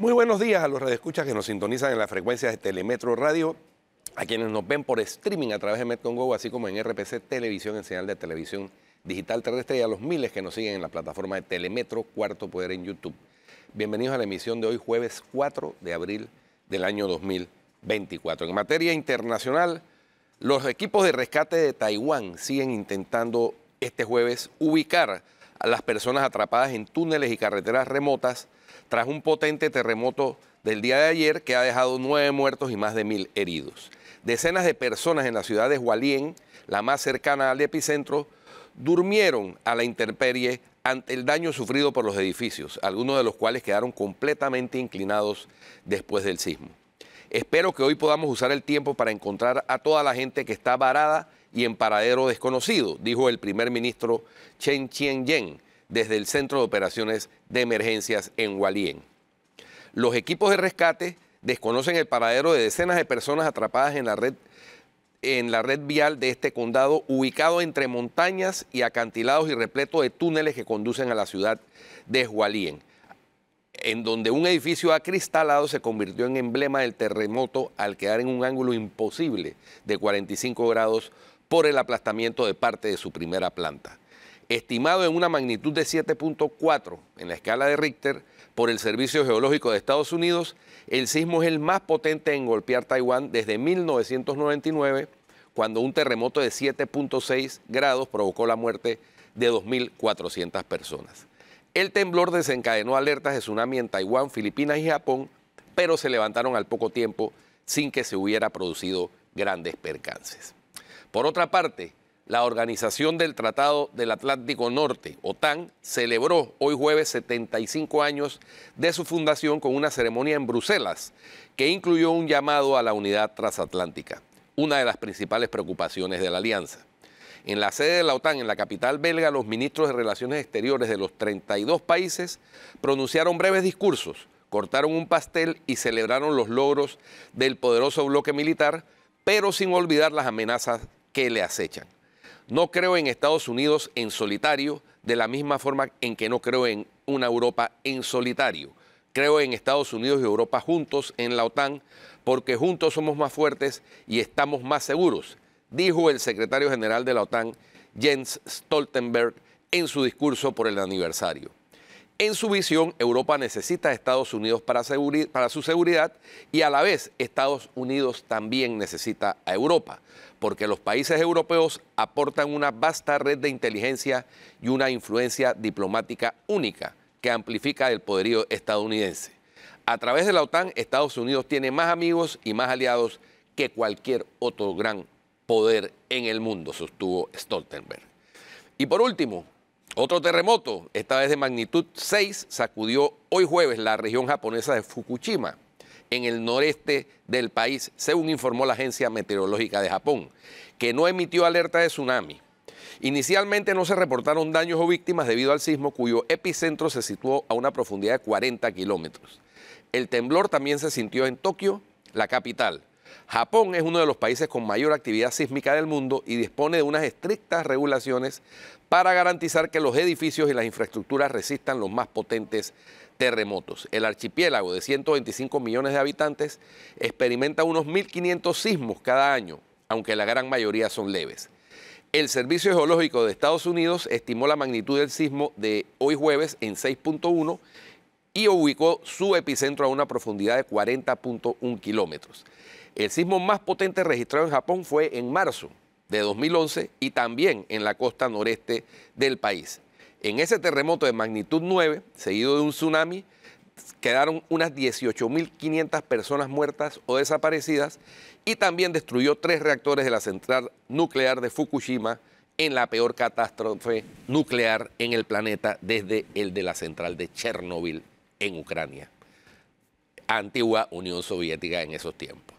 Muy buenos días a los escuchas que nos sintonizan en las frecuencias de Telemetro Radio, a quienes nos ven por streaming a través de MetConGo, así como en RPC Televisión en señal de televisión digital terrestre y a los miles que nos siguen en la plataforma de Telemetro Cuarto Poder en YouTube. Bienvenidos a la emisión de hoy, jueves 4 de abril del año 2024. En materia internacional, los equipos de rescate de Taiwán siguen intentando este jueves ubicar a las personas atrapadas en túneles y carreteras remotas tras un potente terremoto del día de ayer que ha dejado nueve muertos y más de mil heridos. Decenas de personas en la ciudad de Hualien, la más cercana al epicentro, durmieron a la intemperie ante el daño sufrido por los edificios, algunos de los cuales quedaron completamente inclinados después del sismo. Espero que hoy podamos usar el tiempo para encontrar a toda la gente que está varada y en paradero desconocido, dijo el primer ministro Chen Chien-yen desde el Centro de Operaciones de Emergencias en Hualien. Los equipos de rescate desconocen el paradero de decenas de personas atrapadas en la red en la red vial de este condado, ubicado entre montañas y acantilados y repleto de túneles que conducen a la ciudad de Hualien, en donde un edificio acristalado se convirtió en emblema del terremoto al quedar en un ángulo imposible de 45 grados por el aplastamiento de parte de su primera planta estimado en una magnitud de 7.4 en la escala de Richter por el Servicio Geológico de Estados Unidos, el sismo es el más potente en golpear Taiwán desde 1999, cuando un terremoto de 7.6 grados provocó la muerte de 2.400 personas. El temblor desencadenó alertas de tsunami en Taiwán, Filipinas y Japón, pero se levantaron al poco tiempo sin que se hubiera producido grandes percances. Por otra parte, la Organización del Tratado del Atlántico Norte, OTAN, celebró hoy jueves 75 años de su fundación con una ceremonia en Bruselas que incluyó un llamado a la unidad transatlántica, una de las principales preocupaciones de la alianza. En la sede de la OTAN, en la capital belga, los ministros de Relaciones Exteriores de los 32 países pronunciaron breves discursos, cortaron un pastel y celebraron los logros del poderoso bloque militar, pero sin olvidar las amenazas que le acechan. No creo en Estados Unidos en solitario, de la misma forma en que no creo en una Europa en solitario. Creo en Estados Unidos y Europa juntos en la OTAN, porque juntos somos más fuertes y estamos más seguros, dijo el secretario general de la OTAN, Jens Stoltenberg, en su discurso por el aniversario. En su visión, Europa necesita a Estados Unidos para, su seguridad y a la vez Estados Unidos también necesita a Europa porque los países europeos aportan una vasta red de inteligencia y una influencia diplomática única que amplifica el poderío estadounidense. A través de la OTAN, Estados Unidos tiene más amigos y más aliados que cualquier otro gran poder en el mundo, sostuvo Stoltenberg. Y por último, otro terremoto, esta vez de magnitud 6, sacudió hoy jueves la región japonesa de Fukushima en el noreste del país, según informó la Agencia Meteorológica de Japón, que no emitió alerta de tsunami. Inicialmente no se reportaron daños o víctimas debido al sismo cuyo epicentro se situó a una profundidad de 40 kilómetros. El temblor también se sintió en Tokio, la capital. Japón es uno de los países con mayor actividad sísmica del mundo y dispone de unas estrictas regulaciones para garantizar que los edificios y las infraestructuras resistan los más potentes terremotos. El archipiélago de 125 millones de habitantes experimenta unos 1.500 sismos cada año, aunque la gran mayoría son leves. El Servicio Geológico de Estados Unidos estimó la magnitud del sismo de hoy jueves en 6.1 y ubicó su epicentro a una profundidad de 40.1 kilómetros. El sismo más potente registrado en Japón fue en marzo de 2011 y también en la costa noreste del país. En ese terremoto de magnitud 9, seguido de un tsunami, quedaron unas 18.500 personas muertas o desaparecidas y también destruyó tres reactores de la central nuclear de Fukushima en la peor catástrofe nuclear en el planeta desde el de la central de Chernóbil en Ucrania, antigua Unión Soviética en esos tiempos.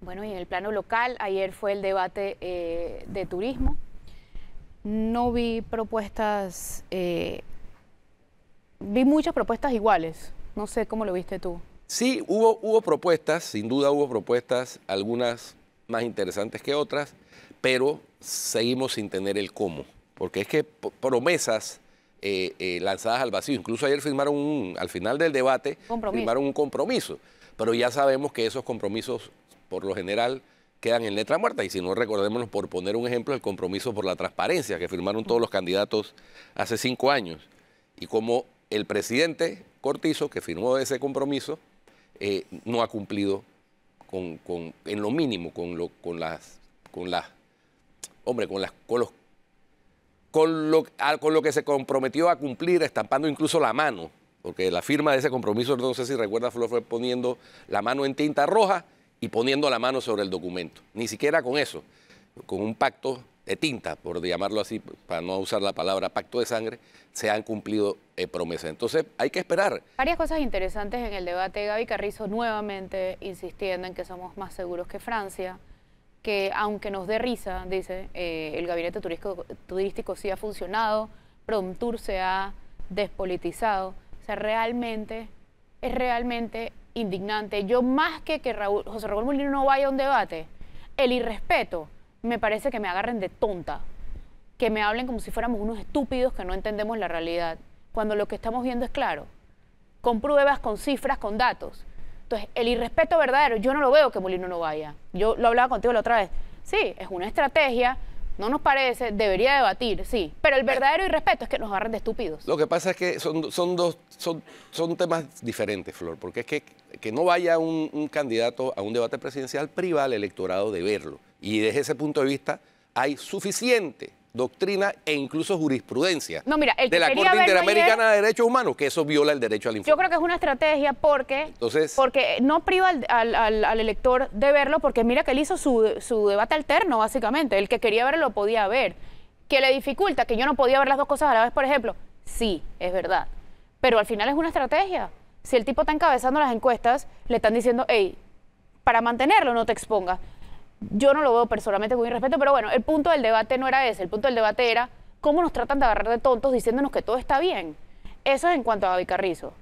Bueno, y en el plano local, ayer fue el debate eh, de turismo no vi propuestas, eh, vi muchas propuestas iguales. No sé cómo lo viste tú. Sí, hubo, hubo propuestas, sin duda hubo propuestas, algunas más interesantes que otras, pero seguimos sin tener el cómo, porque es que promesas eh, eh, lanzadas al vacío, incluso ayer firmaron al final del debate, firmaron un compromiso, pero ya sabemos que esos compromisos por lo general quedan en letra muerta. Y si no, recordémonos, por poner un ejemplo, el compromiso por la transparencia que firmaron todos los candidatos hace cinco años. Y como el presidente Cortizo, que firmó ese compromiso, eh, no ha cumplido en lo mínimo con, lo, con las... Con las con, con lo, con lo que se comprometió a cumplir, estampando incluso la mano, porque la firma de ese compromiso, no sé si recuerda, Flor fue poniendo la mano en tinta roja y poniendo la mano sobre el documento. Ni siquiera con eso, con un pacto de tinta, por llamarlo así, para no usar la palabra pacto de sangre, se han cumplido eh, promesas. Entonces hay que esperar. Varias cosas interesantes en el debate. Gaby Carrizo nuevamente insistiendo en que somos más seguros que Francia, que aunque nos dé risa, dice, eh, el gabinete turístico, turístico sí ha funcionado, Promtour se ha despolitizado. O sea, realmente, es realmente indignante. Yo más que que Raúl, José Raúl Molino no vaya a un debate, el irrespeto me parece que me agarren de tonta, que me hablen como si fuéramos unos estúpidos que no entendemos la realidad, cuando lo que estamos viendo es claro, con pruebas, con cifras, con datos. Entonces, el irrespeto verdadero, yo no lo veo que Molino no vaya. Yo lo hablaba contigo la otra vez. Sí, es una estrategia, no nos parece, debería debatir, sí. Pero el verdadero irrespeto es que nos agarren de estúpidos. Lo que pasa es que son, son, dos, son, son temas diferentes, Flor, porque es que que no vaya un, candidato a un debate presidencial, priva al electorado de verlo. Y desde ese punto de vista hay suficiente doctrina e incluso jurisprudencia de la Corte Interamericana de Derechos Humanos, que eso viola el derecho al informe. Yo creo que es una estrategia porque, porque no priva al, elector de verlo, porque mira que él hizo su, su debate alterno, básicamente. El que quería verlo podía ver. Que le dificulta, que yo no podía ver las dos cosas a la vez, por ejemplo. Sí, es verdad. Pero al final es una estrategia. Si el tipo está encabezando las encuestas, le están diciendo, hey, para mantenerlo no te expongas. Yo no lo veo personalmente con respeto, pero bueno, el punto del debate no era ese. El punto del debate era cómo nos tratan de agarrar de tontos diciéndonos que todo está bien. Eso es en cuanto a Gaby Carrizo.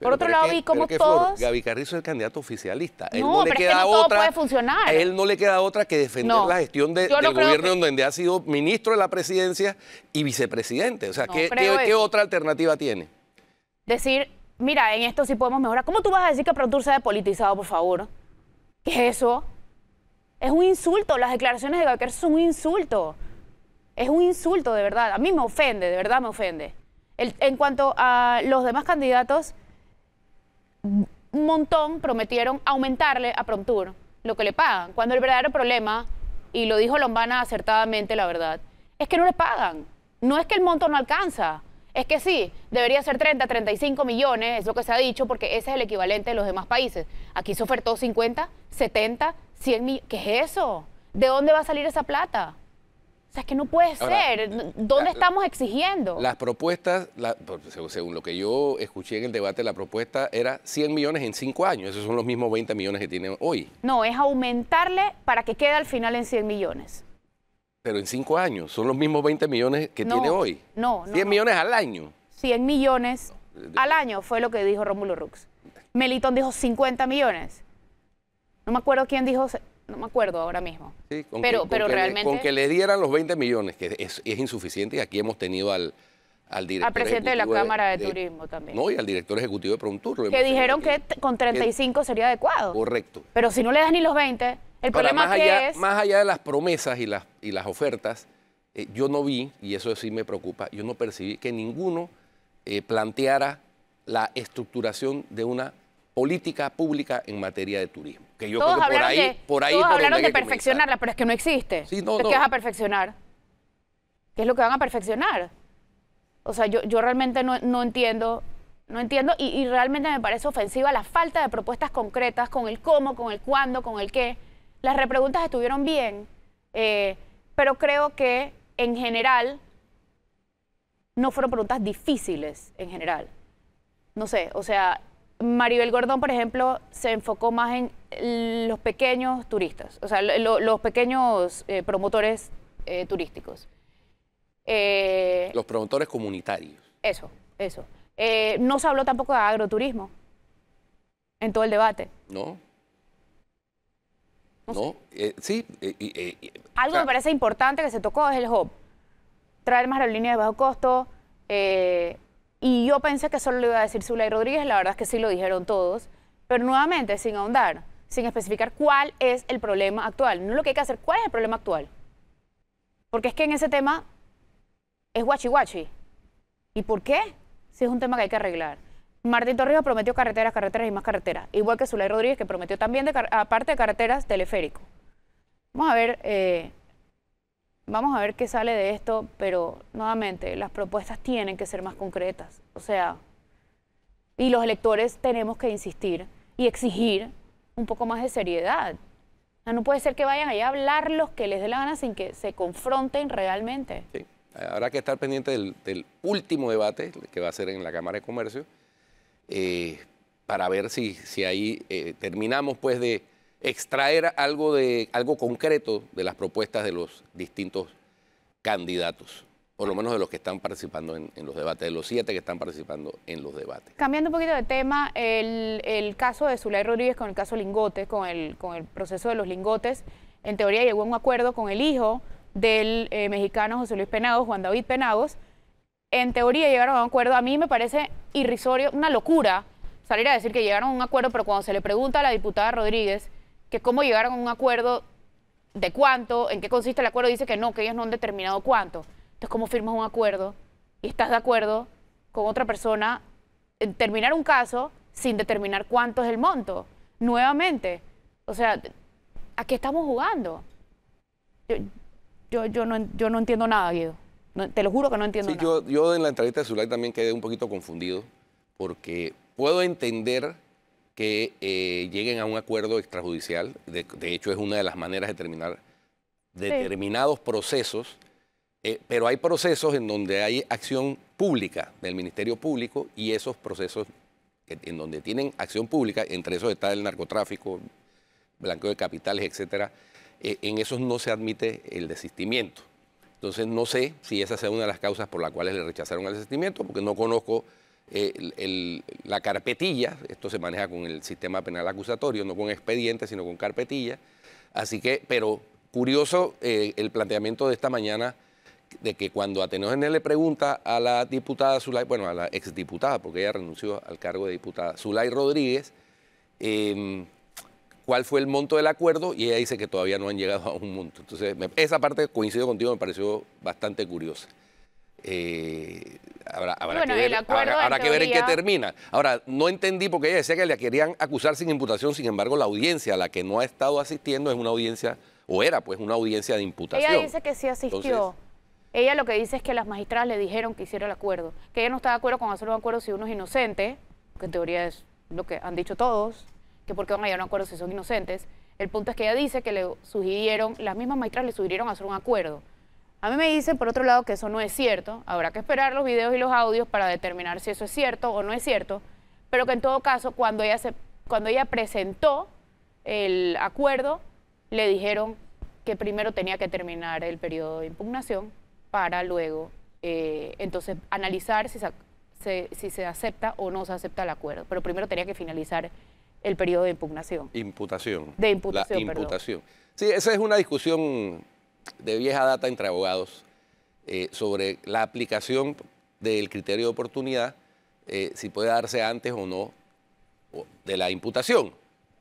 Por otro lado, vi como todos. Gaby Carrizo es el candidato oficialista. No, él no le queda otra, puede funcionar. A él no le queda otra que defender la gestión del gobierno en donde ha sido ministro de la presidencia y vicepresidente. O sea, ¿qué, qué otra alternativa tiene? Decir, mira, en esto sí podemos mejorar. ¿Cómo tú vas a decir que Prontur se ha politizado, por favor? ¿Qué es eso? Es un insulto, las declaraciones de Gaker son un insulto. Es un insulto, de verdad. A mí me ofende, de verdad me ofende. en cuanto a los demás candidatos, un montón prometieron aumentarle a Prontur lo que le pagan, cuando el verdadero problema, y lo dijo Lombana acertadamente, la verdad, es que no le pagan. No es que el monto no alcanza es que sí, debería ser 30, 35 millones, es lo que se ha dicho, porque ese es el equivalente de los demás países. Aquí se ofertó 50, 70, 100 millones. ¿Qué es eso? ¿De dónde va a salir esa plata? O sea, es que no puede ser. ¿Dónde estamos exigiendo? Las propuestas, según lo que yo escuché en el debate, la propuesta era 100 millones en 5 años. Esos son los mismos 20 millones que tienen hoy. No, es aumentarle para que quede al final en 100 millones. Pero en cinco años, son los mismos 20 millones que tiene hoy. No, no. 100 millones al año. 100 millones al año fue lo que dijo Rómulo Rux. Melitón dijo 50 millones. No me acuerdo quién dijo, no me acuerdo ahora mismo. Sí, con pero, que, pero realmente... Le, con que le dieran los 20 millones, que es, insuficiente, y aquí hemos tenido al, al director. Al presidente de la Cámara de, Turismo también. No, y al director ejecutivo de Prontur. Que dijeron que con 35 sería adecuado. Correcto. Pero si no le das ni los 20, el problema más, allá, más allá de las promesas y las, y las ofertas, eh, yo no vi, y eso sí me preocupa, yo no percibí que ninguno eh, planteara la estructuración de una política pública en materia de turismo. Que yo creo que por ahí, por ahí hablaron de perfeccionarla, pero es que no existe. ¿Qué vas a perfeccionar? ¿Qué es lo que van a perfeccionar? O sea, yo, yo realmente no, entiendo no entiendo y, realmente me parece ofensiva la falta de propuestas concretas con el cómo, con el cuándo, con el qué. Las repreguntas estuvieron bien, eh, pero creo que en general no fueron preguntas difíciles en general. No sé, o sea, Maribel Gordón, por ejemplo, se enfocó más en los pequeños turistas, o sea, los pequeños eh, promotores eh, turísticos. los promotores comunitarios. Eso, eso. no se habló tampoco de agroturismo en todo el debate. No. ¿no? Eh, sí. Eh, eh, Algo que me parece importante que se tocó es el hub. Traer más aerolíneas de bajo costo. y yo pensé que solo lo iba a decir y Rodríguez, la verdad es que sí lo dijeron todos. Pero nuevamente, sin ahondar, sin especificar cuál es el problema actual. No lo que hay que hacer, cuál es el problema actual. Porque es que en ese tema es guachi guachi. ¿Y por qué? Si es un tema que hay que arreglar. Martín Torrijos prometió carreteras, carreteras y más carreteras, igual que Zulay Rodríguez, que prometió también, de aparte de carreteras, teleférico. Vamos a ver, eh, vamos a ver qué sale de esto, pero nuevamente, las propuestas tienen que ser más concretas. O sea, y los electores tenemos que insistir y exigir un poco más de seriedad. no puede ser que vayan allá a hablar los que les dé la gana sin que se confronten realmente. Sí, habrá que estar pendiente del, del último debate que va a ser en la Cámara de Comercio eh, para ver si, si ahí eh, terminamos pues de extraer algo, de, algo concreto de las propuestas de los distintos candidatos por lo menos de los que están participando en, los debates, de los siete que están participando en los debates. Cambiando un poquito de tema, el, caso de Zulay Rodríguez con el caso Lingotes, con el, con el proceso de los Lingotes, en teoría llegó a un acuerdo con el hijo del eh, mexicano José Luis Penagos, Juan David Penagos, en teoría llegaron a un acuerdo. A mí me parece irrisorio, una locura salir a decir que llegaron a un acuerdo, pero cuando se le pregunta a la diputada Rodríguez que cómo llegaron a un acuerdo, de cuánto, en qué consiste el acuerdo, dice que no, que ellos no han determinado cuánto. Entonces, ¿cómo firmas un acuerdo y estás de acuerdo con otra persona en terminar un caso sin determinar cuánto es el monto? Nuevamente, o sea, ¿a qué estamos jugando? Yo, yo, no, no entiendo nada, Guido te lo juro que no entiendo sí, Yo, en la entrevista de Zulay también quedé un poquito confundido porque puedo entender que eh, lleguen a un acuerdo extrajudicial. De, hecho, es una de las maneras de terminar determinados procesos. Eh, pero hay procesos en donde hay acción pública del Ministerio Público y esos procesos en donde tienen acción pública, entre esos está el narcotráfico, blanqueo de capitales, etcétera, eh, en esos no se admite el desistimiento. Entonces no sé si esa sea una de las causas por las cuales le rechazaron el asentimiento, porque no conozco eh, la carpetilla, esto se maneja con el sistema penal acusatorio, no con expediente, sino con carpetilla. Así que, pero curioso eh, el planteamiento de esta mañana de que cuando Ateneo Gené le pregunta a la diputada Zulay, bueno, a la exdiputada, porque ella renunció al cargo de diputada, Zulay Rodríguez, em, cuál fue el monto del acuerdo y ella dice que todavía no han llegado a un monto. Entonces, esa parte, coincido contigo, me pareció bastante curiosa. Eh, habrá, que ver, en qué termina. Ahora, no entendí porque ella decía que le querían acusar sin imputación, sin embargo, la audiencia a la que no ha estado asistiendo es una audiencia, o era pues una audiencia de imputación. Ella dice que sí asistió. ella lo que dice es que las magistradas le dijeron que hiciera el acuerdo, que ella no está de acuerdo con hacer un acuerdo si uno es inocente, que en teoría es lo que han dicho todos, que porque van a llegar a un acuerdo si son inocentes. El punto es que ella dice que le sugirieron, las mismas maestras le sugirieron hacer un acuerdo. A mí me dicen, por otro lado, que eso no es cierto. Habrá que esperar los videos y los audios para determinar si eso es cierto o no es cierto. Pero que en todo caso, cuando ella, se, cuando ella presentó el acuerdo, le dijeron que primero tenía que terminar el periodo de impugnación para luego eh, entonces analizar si se, si se acepta o no se acepta el acuerdo. Pero primero tenía que finalizar el periodo de impugnación. Imputación. De imputación, La imputación. Sí, esa es una discusión de vieja data entre abogados eh, sobre la aplicación del criterio de oportunidad, eh, si puede darse antes o no de la imputación.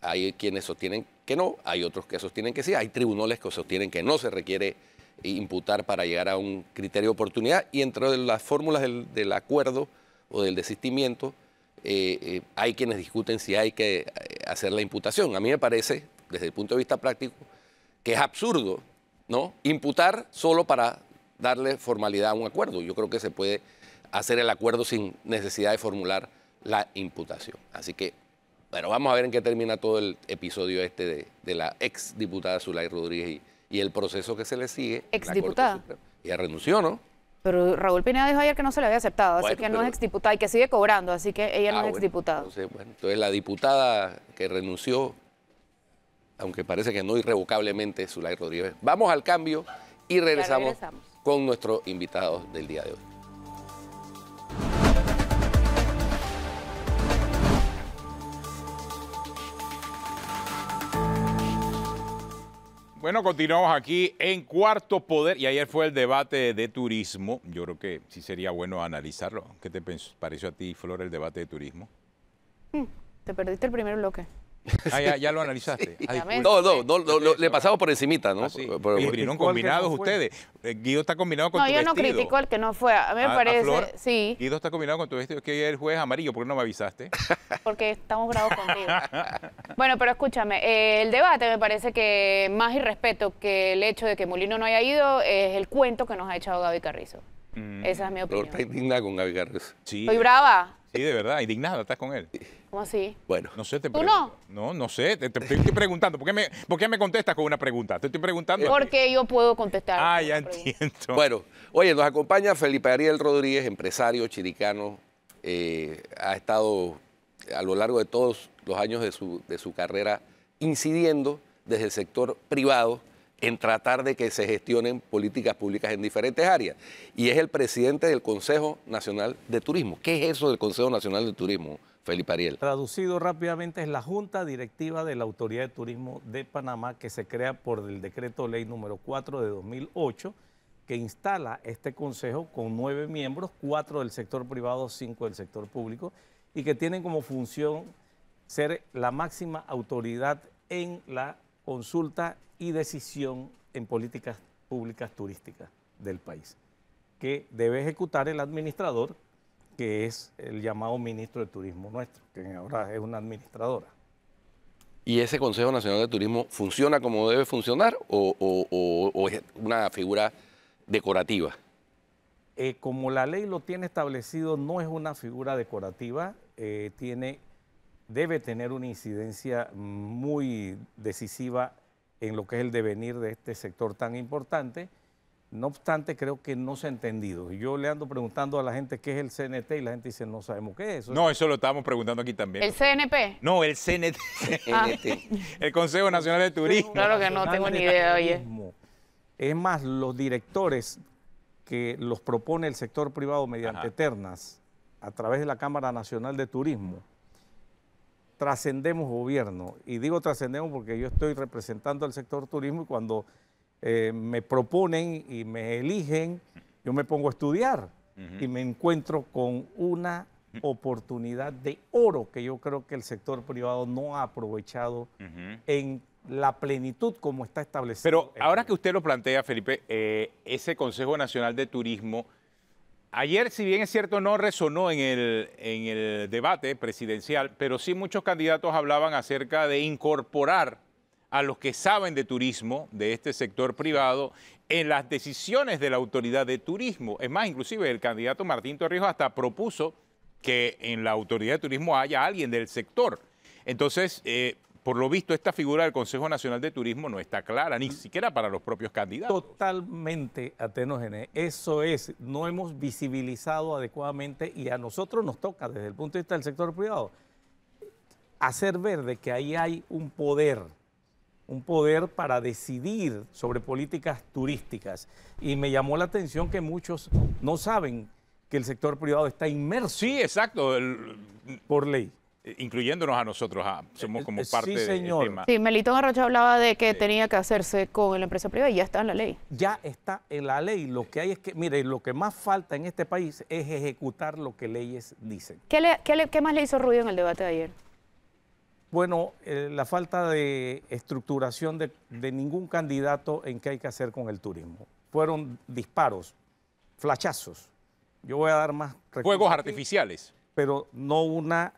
Hay quienes sostienen que no, hay otros que sostienen que sí, hay tribunales que sostienen que no se requiere imputar para llegar a un criterio de oportunidad y entre las fórmulas del acuerdo o del desistimiento eh, eh, hay quienes discuten si hay que eh, hacer la imputación. A mí me parece, desde el punto de vista práctico, que es absurdo, ¿no? Imputar solo para darle formalidad a un acuerdo. Yo creo que se puede hacer el acuerdo sin necesidad de formular la imputación. Así que, bueno, vamos a ver en qué termina todo el episodio este de, la ex diputada Zulay Rodríguez y, el proceso que se le sigue. Ex diputada. renunció, ¿no? Pero Raúl Pineda dijo ayer que no se le había aceptado, así que no es exdiputada y que sigue cobrando, así que ella no es ah, exdiputada. Entonces, la diputada que renunció, aunque parece que no irrevocablemente, es Zulay Rodríguez. Vamos al cambio y regresamos, regresamos. con nuestros invitados del día de hoy. Bueno, continuamos aquí en Cuarto Poder y ayer fue el debate de turismo. Yo creo que sí sería bueno analizarlo. ¿Qué te pareció a ti, Flor, el debate de turismo? Mm, te perdiste el primer bloque. Ah, ya, ya, lo analizaste. Ah, no, no, le pasamos por encimita, ¿no? Ah, sí. combinados ustedes. Eh, Guido está combinado con tu vestido. No, yo no critico el que no fue. A mí me ah, parece, Guido está combinado con tu vestido. Es que el juez amarillo, ¿por qué no me avisaste? Porque estamos bravos conmigo. bueno, pero escúchame, eh, el debate me parece que más irrespeto que el hecho de que Molino no haya ido es el cuento que nos ha echado Gaby Carrizo. Mm. Esa es mi opinión. Pero está indignada con Gaby Carrizo. Sí. Soy brava. Sí, de verdad, indignada, estás con él. ¿Cómo así? Bueno. No sé, te ¿Tú no? No, no sé, te, estoy preguntando. ¿Por qué, me, ¿Por qué, me, contestas con una pregunta? Te estoy preguntando. Porque yo puedo contestar. Ah, ya entiendo. Bueno, oye, nos acompaña Felipe Ariel Rodríguez, empresario chiricano. Eh, ha estado a lo largo de todos los años de su, de su carrera incidiendo desde el sector privado en tratar de que se gestionen políticas públicas en diferentes áreas. Y es el presidente del Consejo Nacional de Turismo. ¿Qué es eso del Consejo Nacional de Turismo, Felipe Ariel? Traducido rápidamente, es la Junta Directiva de la Autoridad de Turismo de Panamá que se crea por el decreto ley número 4 de 2008 que instala este consejo con nueve miembros, cuatro del sector privado, cinco del sector público, y que tienen como función ser la máxima autoridad en la consulta y decisión en políticas públicas turísticas del país, que debe ejecutar el administrador, que es el llamado ministro de Turismo nuestro, que ahora es una administradora. ¿Y ese Consejo Nacional de Turismo funciona como debe funcionar o, es una figura decorativa? Eh, como la ley lo tiene establecido, no es una figura decorativa, eh, tiene, debe tener una incidencia muy decisiva en lo que es el devenir de este sector tan importante. No obstante, creo que no se ha entendido. Yo le ando preguntando a la gente qué es el CNT y la gente dice, no sabemos qué es eso. No, eso lo estábamos preguntando aquí también. ¿El CNP? No, el CNT. Ah. el Consejo Nacional de Turismo. Claro que no, tengo ni idea, oye. Es más, los directores que los propone el sector privado mediante ternas a través de la Cámara Nacional de Turismo trascendemos gobierno. Y digo trascendemos porque yo estoy representando al sector turismo y cuando eh, me proponen y me eligen, yo me pongo a estudiar y me encuentro con una oportunidad de oro que yo creo que el sector privado no ha aprovechado en la plenitud como está establecido. Pero ahora que usted lo plantea, Felipe, eh, ese Consejo Nacional de Turismo Ayer, si bien es cierto, no resonó en el, debate presidencial, pero sí muchos candidatos hablaban acerca de incorporar a los que saben de turismo, de este sector privado, en las decisiones de la autoridad de turismo. Es más, inclusive el candidato Martín Torrijos hasta propuso que en la autoridad de turismo haya alguien del sector. Entonces, eh, por lo visto, esta figura del Consejo Nacional de Turismo no está clara, ni siquiera para los propios candidatos. Totalmente, Gené, Eso es, no hemos visibilizado adecuadamente y a nosotros nos toca, desde el punto de vista del sector privado, hacer ver de que ahí hay un poder, un poder para decidir sobre políticas turísticas. Y me llamó la atención que muchos no saben que el sector privado está inmerso. Sí, exacto. Por ley incluyéndonos a nosotros, somos eh, como eh, parte este señor. del tema. Sí, Melitón Arrocha hablaba de que tenía que hacerse con la empresa privada y ya está en la ley. Ya está en la ley. Lo que hay es que, mire, lo que más falta en este país es ejecutar lo que leyes dicen. ¿Qué, más le hizo ruido en el debate de ayer? Bueno, eh, la falta de estructuración de, ningún candidato en qué hay que hacer con el turismo. Fueron disparos, flachazos. Yo voy a dar más... Juegos artificiales. Pero no una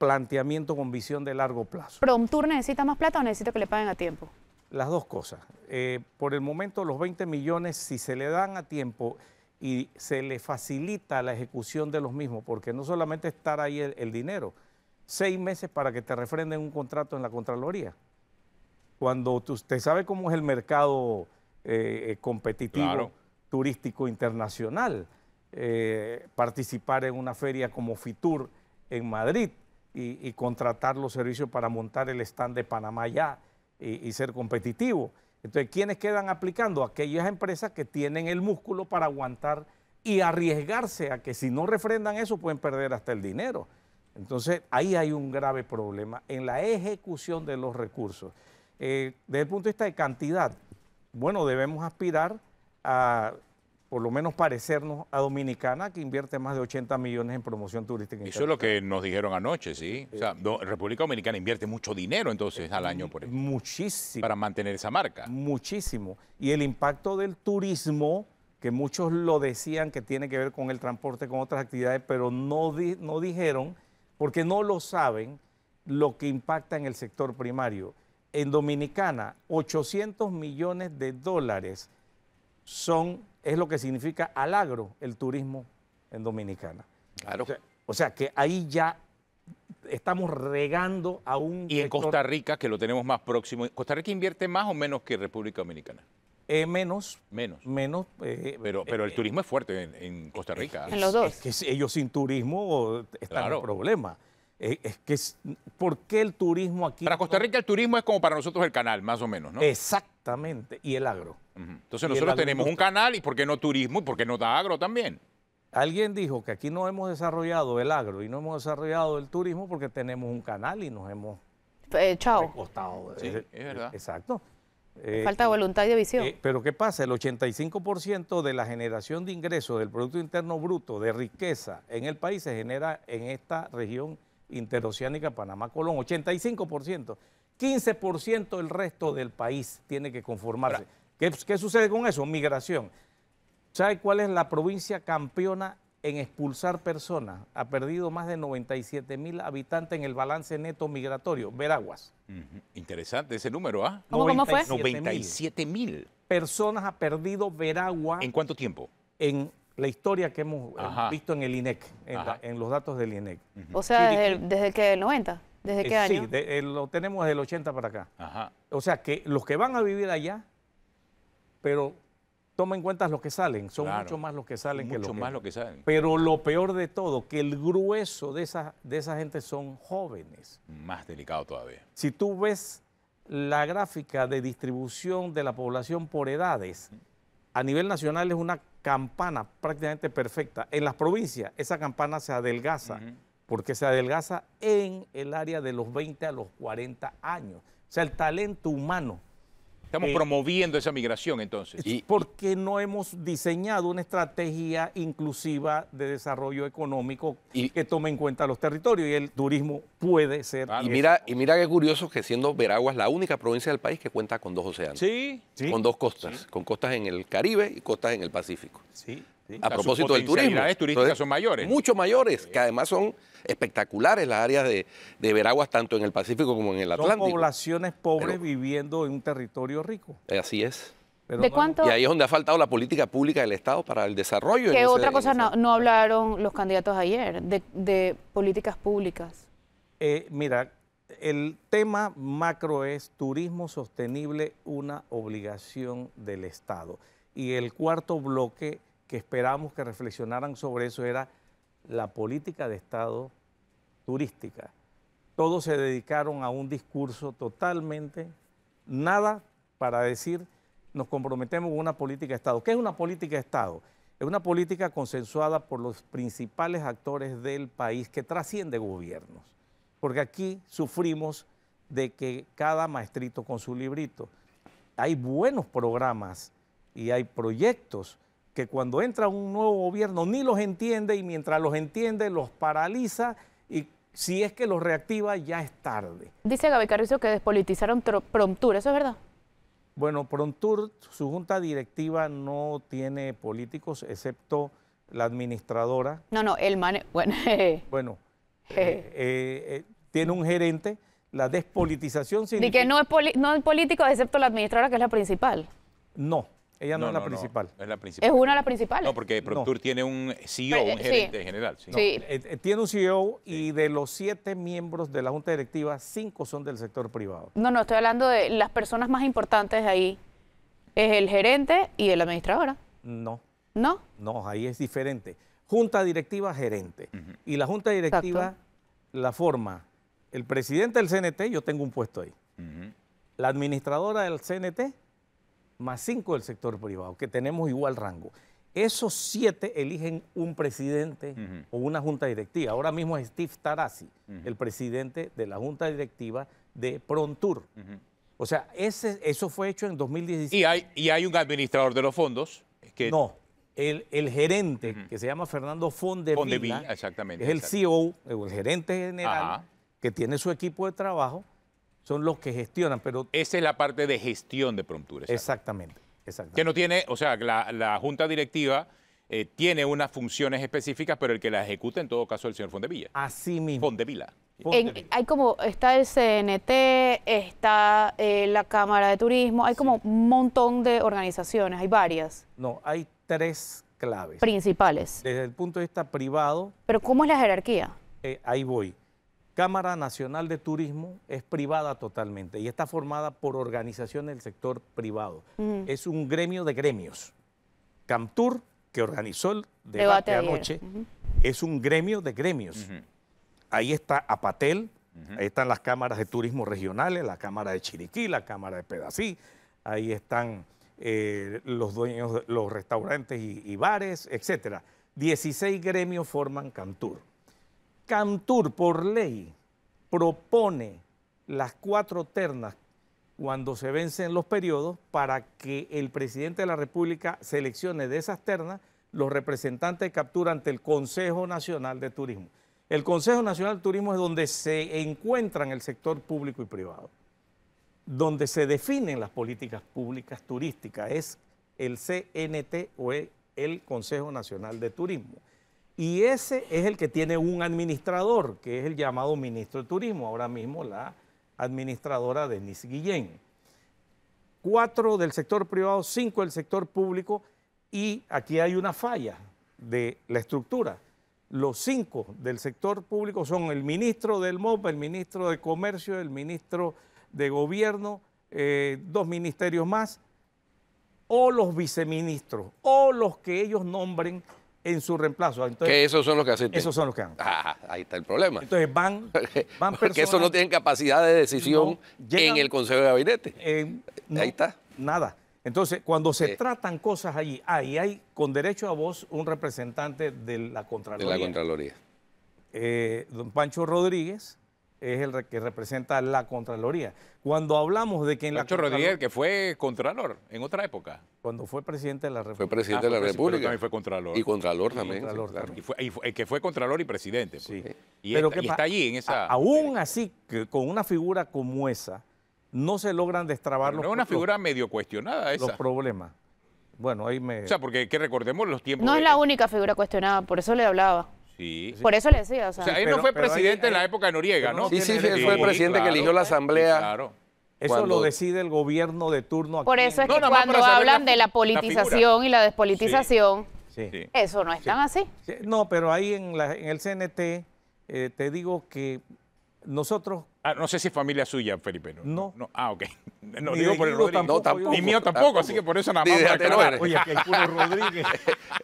planteamiento con visión de largo plazo. ¿Promptur necesita más plata o necesita que le paguen a tiempo? Las dos cosas. Eh, por el momento los 20 millones, si se le dan a tiempo y se le facilita la ejecución de los mismos, porque no solamente estar ahí el, dinero, seis meses para que te refrenden un contrato en la Contraloría. Cuando tú, usted sabe cómo es el mercado eh, eh, competitivo turístico internacional, participar en una feria como FITUR en Madrid, y, contratar los servicios para montar el stand de Panamá ya y, ser competitivo. Entonces, ¿quiénes quedan aplicando? Aquellas empresas que tienen el músculo para aguantar y arriesgarse a que si no refrendan eso pueden perder hasta el dinero. Entonces, ahí hay un grave problema en la ejecución de los recursos. Eh, desde el punto de vista de cantidad, bueno, debemos aspirar a por lo menos parecernos a Dominicana, que invierte más de 80 millones en promoción turística. Eso es lo que nos dijeron anoche, ¿sí? O sea, República Dominicana invierte mucho dinero entonces al año por eso. Muchísimo. Para mantener esa marca. Muchísimo. Y el impacto del turismo, que muchos lo decían que tiene que ver con el transporte, con otras actividades, pero no, no dijeron, porque no lo saben, lo que impacta en el sector primario. En Dominicana, 800 millones de dólares son es lo que significa al agro el turismo en Dominicana. Claro. O sea, que ahí ya estamos regando a un... Y en Costa Rica, que lo tenemos más próximo, ¿Costa Rica invierte más o menos que República Dominicana? Eh, menos. Menos. Menos. Eh, pero, pero el eh, turismo es fuerte en, Costa Rica. en los dos. que ellos sin turismo eh, están claro. en problema. Eh, es que, ¿por qué el turismo aquí? Para Costa Rica el turismo es como para nosotros el canal, más o menos, ¿no? Exactamente, y el agro. Entonces nosotros tenemos un canal, ¿y por qué no turismo? ¿Y por qué no da agro también? Alguien dijo que aquí no hemos desarrollado el agro y no hemos desarrollado el turismo porque tenemos un canal y nos hemos eh, chao. Sí, eh, es, verdad. Exacto. Eh, falta voluntad y de visión. pero ¿qué pasa? El 85% de la generación de ingresos del Producto Interno Bruto, de riqueza en el país, se genera en esta región interoceánica Panamá-Colón, 85%. 15% el resto del país tiene que conformarse. ¿Qué, sucede con eso? Migración. ¿Sabe cuál es la provincia campeona en expulsar personas? Ha perdido más de 97 mil habitantes en el balance neto migratorio, Veraguas. Interesante ese número, ¿ah? ¿Cómo, fue? 97 mil. Personas ha perdido Veraguas. ¿En cuánto tiempo? En la historia que hemos eh, visto en el INEC, en, los datos del INEC. O sea, desde, el, que el 90, desde eh, qué año. Sí, eh, lo tenemos desde el 80 para acá. O sea, que los que van a vivir allá, pero toma en cuenta los que salen, son mucho más los que salen que los que... más los que salen. Pero lo peor de todo, que el grueso de esa, de esa gente son jóvenes. Más delicado todavía. Si tú ves la gráfica de distribución de la población por edades, a nivel nacional es una campana prácticamente perfecta. En las provincias esa campana se adelgaza, porque se adelgaza en el área de los 20 a los 40 años. O sea, el talento humano Estamos eh, promoviendo esa migración entonces. Y, qué no hemos diseñado una estrategia inclusiva de desarrollo económico que tome en cuenta los territorios y el turismo puede ser. Y, mira, y mira qué curioso que siendo Veraguas la única provincia del país que cuenta con dos océanos. Sí, Con dos costas, con costas en el Caribe y costas en el Pacífico. Sí a propósito del turismo. Las turísticas son mayores. Mucho mayores, que además son espectaculares las áreas de, veraguas, tanto en el Pacífico como en el Atlántico. Son poblaciones pobres viviendo en un territorio rico. Eh, así es. ¿De cuánto? Y ahí es donde ha faltado la política pública del Estado para el desarrollo. Que otra cosa no, hablaron los candidatos ayer, de, políticas públicas. Eh, mira, el tema macro es turismo sostenible, una obligación del Estado. Y el cuarto bloque que esperamos que reflexionaran sobre eso era la política de Estado turística. Todos se dedicaron a un discurso totalmente, nada para decir, nos comprometemos con una política de Estado. ¿Qué es una política de Estado? Es una política consensuada por los principales actores del país que trasciende gobiernos. Porque aquí sufrimos de que cada maestrito con su librito. Hay buenos programas y hay proyectos que cuando entra un nuevo gobierno ni los entiende y mientras los entiende los paraliza y si es que los reactiva ya es tarde. Dice Gaby Carrizo que despolitizaron Promptur, ¿eso es verdad? Bueno, Promptur, su junta directiva no tiene políticos excepto la administradora. No, no, el mane... Bueno, bueno eh, eh, eh, tiene un gerente. La despolitización significa... Y que no es, no es político excepto la administradora, que es la principal. No, ella no, es la principal. es la una de las principales. No, porque Proctur tiene un CEO, un gerente general. Sí. Eh, eh, tiene un CEO y de los siete miembros de la Junta Directiva, cinco son del sector privado. No, no, estoy hablando de las personas más importantes ahí. Es el gerente y el administradora. No. ¿No? No, ahí es diferente. Junta directiva, gerente. Y la junta directiva la forma el presidente del CNT, yo tengo un puesto ahí. La administradora del CNT, más cinco del sector privado, que tenemos igual rango. Esos siete eligen un presidente o una junta directiva. Ahora mismo es Steve Tarasi, el presidente de la junta directiva de Prontur. O sea, ese, eso fue hecho en 2017. Y hay, un administrador de los fondos No, el, gerente, que se llama Fernando Fondevilla, Fondevilla exactamente, es el CEO, e el gerente general, que tiene su equipo de trabajo son los que gestionan, pero... Esa es la parte de gestión de Promptura. Exactamente, exactamente. Que no tiene, o sea, la, la junta directiva eh, tiene unas funciones específicas, pero el que la ejecuta en todo caso es el señor Fondevilla. Así mismo. Fondevilla. hay como, está el CNT, está eh, la Cámara de Turismo, hay como un montón de organizaciones, hay varias. No, hay tres claves. Principales. Desde el punto de vista privado. Pero ¿cómo es la jerarquía? Eh, ahí voy. Cámara Nacional de Turismo es privada totalmente y está formada por organizaciones del sector privado. Es un gremio de gremios. Camtur, que organizó el debate, anoche, es un gremio de gremios. Ahí está Apatel, ahí están las cámaras de turismo regionales, la Cámara de Chiriquí, la Cámara de Pedací, ahí están eh, los dueños, de los restaurantes y, bares, etcétera. 16 gremios forman Camtur. Cantur, por ley, propone las cuatro ternas cuando se vencen los periodos para que el presidente de la República seleccione de esas ternas los representantes de captura ante el Consejo Nacional de Turismo. El Consejo Nacional de Turismo es donde se encuentran el sector público y privado, donde se definen las políticas públicas turísticas, es el CNT o el Consejo Nacional de Turismo. Y ese es el que tiene un administrador, que es el llamado ministro de Turismo, ahora mismo la administradora Denise Guillén. Cuatro del sector privado, cinco del sector público, y aquí hay una falla de la estructura. Los cinco del sector público son el ministro del MOP, el ministro de Comercio, el ministro de Gobierno, eh, dos ministerios más, o los viceministros, o los que ellos nombren en su reemplazo. que esos son los que hacen. Esos son los que van. Ah, ahí está el problema. Entonces van, van personas. que esos no tienen capacidad de decisión en el Consejo de Gabinete. ahí está. Nada. Entonces, cuando se tratan cosas allí, ahí hay con derecho a voz un representante de la Contraloría. De la Contraloría. Eh, don Pancho Rodríguez, es el que representa la Contraloría. Cuando hablamos de que en la. Rodríguez, que fue Contralor en otra época. Cuando fue presidente de la República. Fue presidente de la ah, República. también fue Contralor. Y Contralor también. Y que fue Contralor y presidente. Pues. Sí. Y, pero está, está allí en esa. aún eh, así, con una figura como esa, no se logran destrabar pero los. No es una figura medio cuestionada esa. Los problemas. Bueno, ahí me. O sea, porque que recordemos los tiempos. No es la única figura cuestionada, por eso le hablaba. Por eso le decía. O sea, él no fue presidente en la época de Noriega, ¿no? Sí, sí, fue el presidente que eligió la asamblea. Claro. Eso lo decide el gobierno de turno. Por eso es que cuando hablan de la politización y la despolitización, eso no es tan así. No, pero ahí en, en el CNT eh, te digo que nosotros Ah, no sé si es familia suya, Felipe. No. no. ah, ok. No, ni digo por el Rodríguez. Tampoco, no, ni mío tampoco, así que por eso nada más. Oye, que hay puro Rodríguez.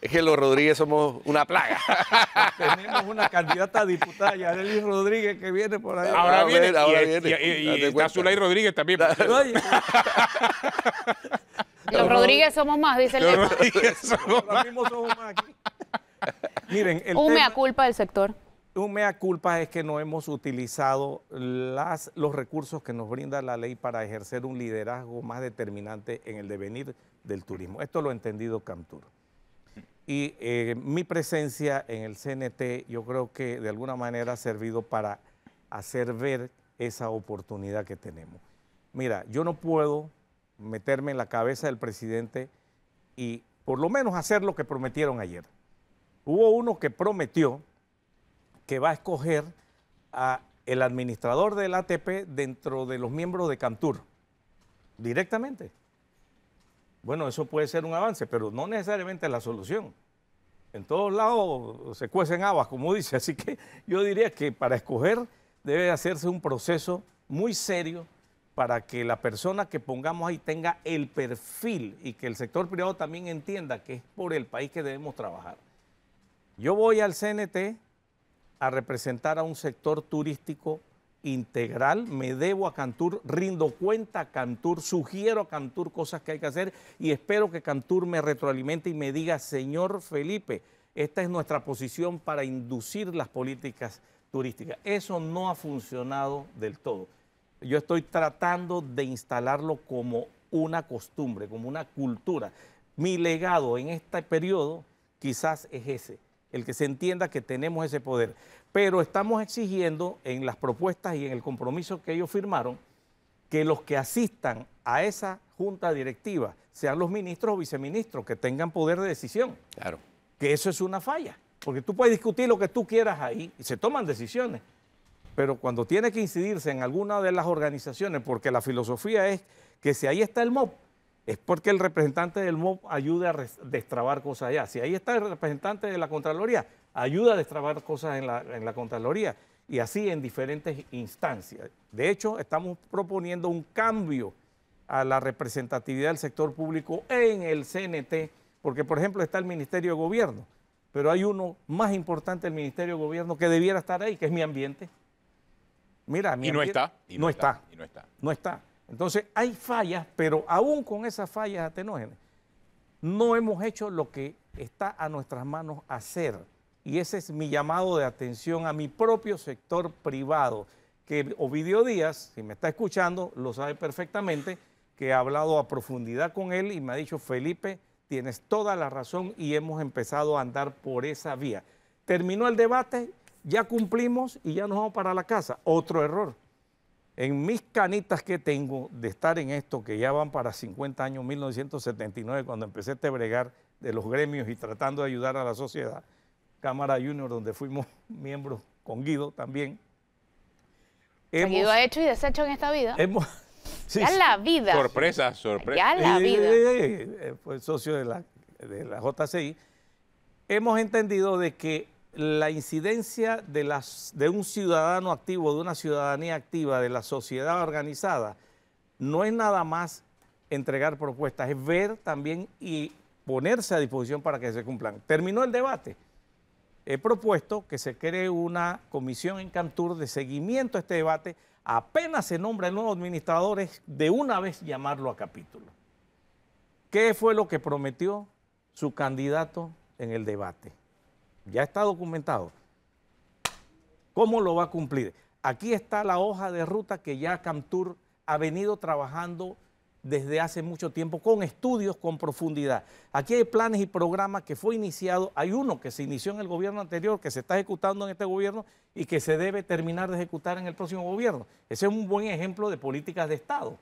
es que los Rodríguez somos una plaga. Tenemos una candidata a diputada, Yareli Rodríguez, que viene por ahí. Ahora, viene, ahora y, viene. Rodríguez también. los Rodríguez somos más, dice el Los Rodríguez somos más. Miren, el Hume a culpa del sector un mea culpa es que no hemos utilizado los recursos que nos brinda la ley para ejercer un liderazgo más determinante en el devenir del turismo. Esto lo ha entendido Cantur. Y eh, mi presencia en el CNT yo creo que de alguna manera ha servido para hacer ver esa oportunidad que tenemos. Mira, yo no puedo meterme en la cabeza del presidente y por lo menos hacer lo que prometieron ayer. Hubo uno que prometió que va a escoger a el administrador del ATP dentro de los miembros de Cantur, directamente. Bueno, eso puede ser un avance, pero no necesariamente la solución. En todos lados se cuecen habas, como dice, así que yo diría que para escoger debe hacerse un proceso muy serio para que la persona que pongamos ahí tenga el perfil y que el sector privado también entienda que es por el país que debemos trabajar. Yo voy al CNT, a representar a un sector turístico integral, me debo a Cantur, rindo cuenta a Cantur, sugiero a Cantur cosas que hay que hacer y espero que Cantur me retroalimente y me diga, señor Felipe, esta es nuestra posición para inducir las políticas turísticas. Eso no ha funcionado del todo. Yo estoy tratando de instalarlo como una costumbre, como una cultura. Mi legado en este periodo quizás es ese el que se entienda que tenemos ese poder. Pero estamos exigiendo en las propuestas y en el compromiso que ellos firmaron que los que asistan a esa junta directiva sean los ministros o viceministros que tengan poder de decisión. Claro. Que eso es una falla, porque tú puedes discutir lo que tú quieras ahí y se toman decisiones. Pero cuando tiene que incidirse en alguna de las organizaciones, porque la filosofía es que si ahí está el MOP, es porque el representante del MOB ayuda a destrabar cosas allá. Si ahí está el representante de la Contraloría, ayuda a destrabar cosas en la, Contraloría y así en diferentes instancias. De hecho, estamos proponiendo un cambio a la representatividad del sector público en el CNT, porque por ejemplo está el Ministerio de Gobierno, pero hay uno más importante del Ministerio de Gobierno que debiera estar ahí, que es mi ambiente. Mira, y, no está, no, está, Y no está. No está. Entonces hay fallas, pero aún con esas fallas atenógenas, no hemos hecho lo que está a nuestras manos hacer. Y ese es mi llamado de atención a mi propio sector privado, que Ovidio Díaz, si me está escuchando, lo sabe perfectamente, que ha hablado a profundidad con él y me ha dicho, Felipe, tienes toda la razón y hemos empezado a andar por esa vía. Terminó el debate, ya cumplimos y ya nos vamos para la casa. Otro error en mis canitas que tengo de estar en esto, que ya van para 50 años, 1979, cuando empecé a este bregar de los gremios y tratando de ayudar a la sociedad, Cámara Junior, donde fuimos miembros con Guido también. Hemos, Guido ha hecho y deshecho en esta vida. Hemos, ya la vida. Sorpresa, sorpresa. Ya la vida. Eh, fue socio de la, de la JCI. Hemos entendido de que la incidencia de, un ciudadano activo, de una ciudadanía activa, de la sociedad organizada, no es nada más entregar propuestas, es ver también y ponerse a disposición para que se cumplan. Terminó el debate. He propuesto que se cree una comisión en Cantur de seguimiento a este debate. Apenas se nombra el nuevo administrador, es de una vez llamarlo a capítulo. ¿Qué fue lo que prometió su candidato en el debate? ya está documentado. ¿Cómo lo va a cumplir? Aquí está la hoja de ruta que ya Camtur ha venido trabajando desde hace mucho tiempo con estudios con profundidad. Aquí hay planes y programas que fue iniciado, hay uno que se inició en el gobierno anterior, que se está ejecutando en este gobierno y que se debe terminar de ejecutar en el próximo gobierno. Ese es un buen ejemplo de políticas de Estado,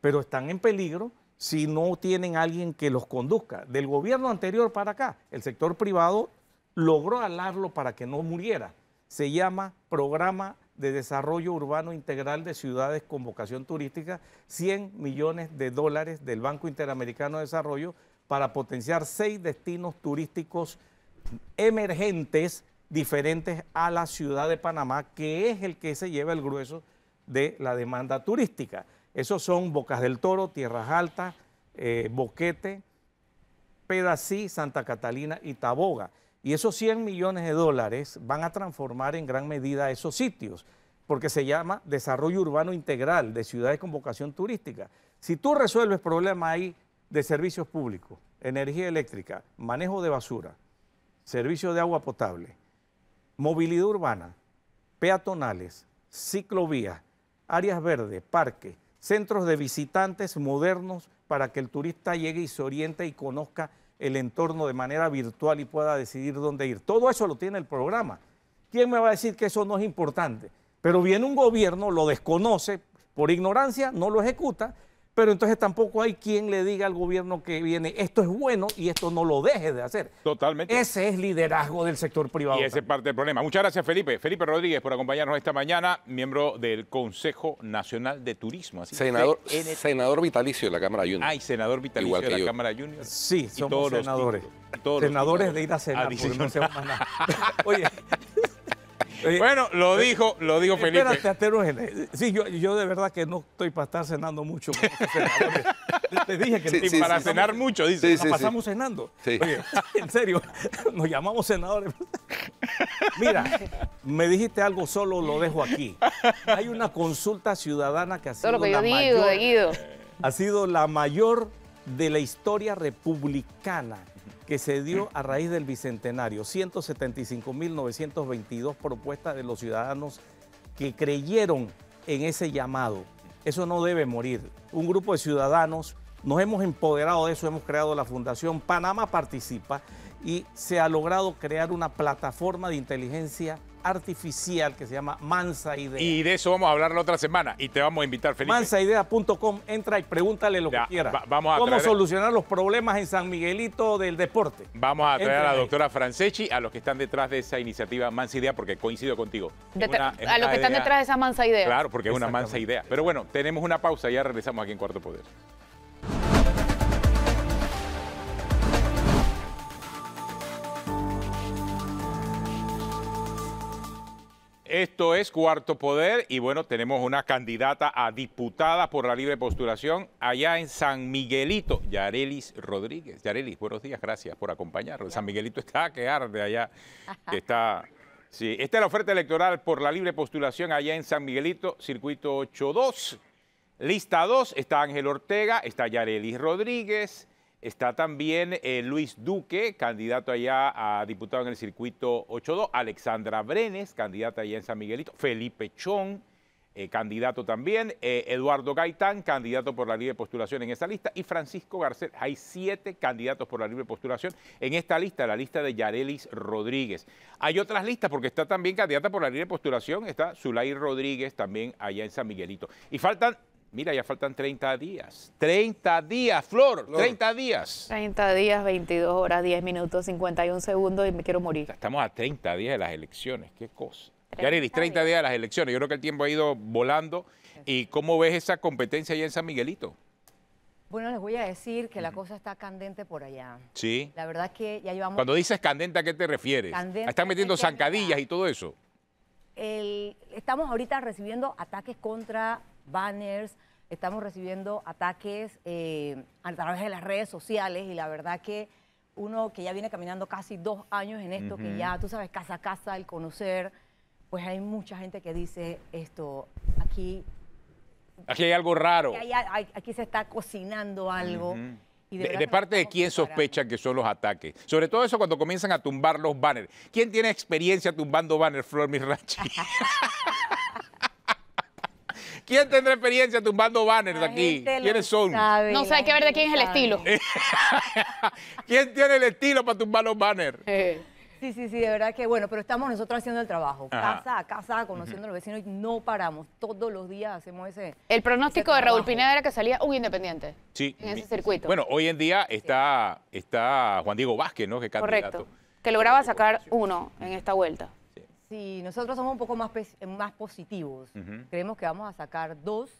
pero están en peligro si no tienen alguien que los conduzca. Del gobierno anterior para acá, el sector privado logró alarlo para que no muriera. Se llama Programa de Desarrollo Urbano Integral de Ciudades con Vocación Turística, 100 millones de dólares del Banco Interamericano de Desarrollo para potenciar seis destinos turísticos emergentes diferentes a la ciudad de Panamá, que es el que se lleva el grueso de la demanda turística. Esos son Bocas del Toro, Tierras Altas, eh, Boquete, Pedací, Santa Catalina y Taboga. Y esos 100 millones de dólares van a transformar en gran medida esos sitios, porque se llama desarrollo urbano integral de ciudades con vocación turística. Si tú resuelves problemas ahí de servicios públicos, energía eléctrica, manejo de basura, servicio de agua potable, movilidad urbana, peatonales, ciclovías, áreas verdes, parques, centros de visitantes modernos para que el turista llegue y se oriente y conozca el entorno de manera virtual y pueda decidir dónde ir. Todo eso lo tiene el programa. ¿Quién me va a decir que eso no es importante? Pero viene un gobierno, lo desconoce por ignorancia, no lo ejecuta pero entonces tampoco hay quien le diga al gobierno que viene, esto es bueno y esto no lo deje de hacer. Totalmente. Ese es liderazgo del sector privado. Y ese es parte del problema. Muchas gracias, Felipe. Felipe Rodríguez, por acompañarnos esta mañana, miembro del Consejo Nacional de Turismo. senador, senador vitalicio de la Cámara Junior. Ay, senador vitalicio de la Cámara Junior. Sí, somos senadores. senadores de ir a cenar, Oye bueno, lo eh, dijo, lo dijo eh, Felipe. Espérate, Sí, yo, de verdad que no estoy para estar cenando mucho. Te dije que para cenar mucho, dice. nos pasamos cenando. Oye, en serio, nos llamamos senadores. Mira, me dijiste algo, solo lo dejo aquí. Hay una consulta ciudadana que ha sido Ha sido la mayor de la historia republicana que se dio a raíz del Bicentenario. 175.922 propuestas de los ciudadanos que creyeron en ese llamado. Eso no debe morir. Un grupo de ciudadanos nos hemos empoderado de eso, hemos creado la Fundación Panamá Participa y se ha logrado crear una plataforma de inteligencia artificial que se llama Mansa Idea. Y de eso vamos a hablar la otra semana y te vamos a invitar, Felipe. Mansaidea.com, entra y pregúntale lo que quieras. vamos a ¿Cómo solucionar los problemas en San Miguelito del deporte? Vamos a traer a la doctora Franceschi, a los que están detrás de esa iniciativa Mansa Idea, porque coincido contigo. a los que están detrás de esa Mansa Idea. Claro, porque es una Mansa Idea. Pero bueno, tenemos una pausa, y ya regresamos aquí en Cuarto Poder. Esto es Cuarto Poder y bueno, tenemos una candidata a diputada por la libre postulación allá en San Miguelito, Yarelis Rodríguez. Yarelis, buenos días, gracias por acompañarnos. San Miguelito está que arde allá, está... Sí, esta es la oferta electoral por la libre postulación allá en San Miguelito, circuito 8-2. Lista 2 está Ángel Ortega, está Yarelis Rodríguez, Está también eh, Luis Duque, candidato allá a diputado en el circuito 8-2. Alexandra Brenes, candidata allá en San Miguelito. Felipe Chón, eh, candidato también. Eh, Eduardo Gaitán, candidato por la libre postulación en esa lista. Y Francisco Garcés. Hay siete candidatos por la libre postulación en esta lista, la lista de Yarelis Rodríguez. Hay otras listas, porque está también candidata por la libre postulación, está Zulay Rodríguez también allá en San Miguelito. Y faltan Mira, ya faltan 30 días. 30 días, Flor, 30 días. 30 días, 22 horas, 10 minutos, 51 segundos y me quiero morir. Estamos a 30 días de las elecciones, qué cosa. 30 30 días. de las elecciones. Yo creo que el tiempo ha ido volando. ¿Y cómo ves esa competencia allá en San Miguelito? Bueno, les voy a decir que la cosa está candente por allá. Sí. La verdad es que ya llevamos... Cuando dices candente, ¿a qué te refieres? Candente Están metiendo zancadillas y todo eso. Estamos ahorita recibiendo ataques contra banners, estamos recibiendo ataques eh, a través de las redes sociales y la verdad que uno que ya viene caminando casi dos años en esto, que ya tú sabes, casa a casa, el conocer, pues hay mucha gente que dice esto, aquí... Aquí hay algo raro. Aquí, se está cocinando algo. de, parte de quién sospecha que son los ataques. Sobre todo eso cuando comienzan a tumbar los banners. ¿Quién tiene experiencia tumbando banners, Flor Mirachi? ¿Quién tendrá experiencia tumbando banners de aquí? ¿Quiénes son? No sé, hay que ver de quién es el estilo. ¿Quién tiene el estilo para tumbar los banners? Eh. Sí, sí, sí, de verdad que bueno, pero estamos nosotros haciendo el trabajo, casa a casa, conociendo a los vecinos y no paramos. Todos los días hacemos ese. El pronóstico de Raúl Pineda era que salía un independiente. En ese circuito. Bueno, hoy en día está, está Juan Diego Vázquez, ¿no? Que Correcto. Que lograba sacar uno en esta vuelta. Sí, nosotros somos un poco más, más positivos. Creemos que vamos a sacar dos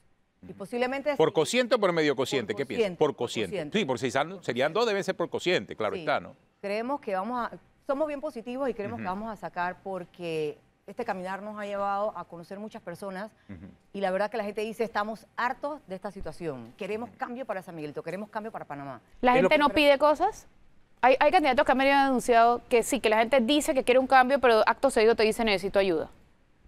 y posiblemente... ¿Por cociente o por medio cociente? ¿Qué piensas? Por cociente. Sí, por si años serían dos, deben ser por cociente, claro está, ¿no? Creemos que vamos a... Somos bien positivos y creemos que vamos a sacar porque este caminar nos ha llevado a conocer muchas personas y la verdad que la gente dice, estamos hartos de esta situación. Queremos cambio para San Miguelito, queremos cambio para Panamá. ¿La gente no pide cosas? Hay, candidatos que han venido denunciado que sí, que la gente dice que quiere un cambio, pero acto seguido te dice necesito ayuda.